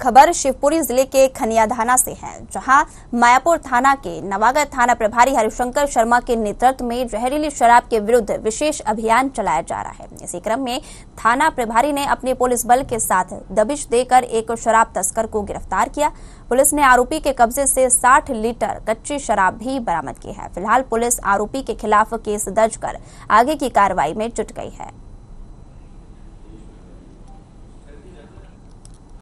खबर शिवपुरी जिले के खनियाधाना से है जहां मायापुर थाना के नवागढ़ थाना प्रभारी हरिशंकर शर्मा के नेतृत्व में जहरीली शराब के विरुद्ध विशेष अभियान चलाया जा रहा है इसी क्रम में थाना प्रभारी ने अपने पुलिस बल के साथ दबिश देकर एक शराब तस्कर को गिरफ्तार किया पुलिस ने आरोपी के कब्जे से 60 लीटर कच्ची शराब भी बरामद की है फिलहाल पुलिस आरोपी के खिलाफ केस दर्ज कर आगे की कार्रवाई में जुट गई है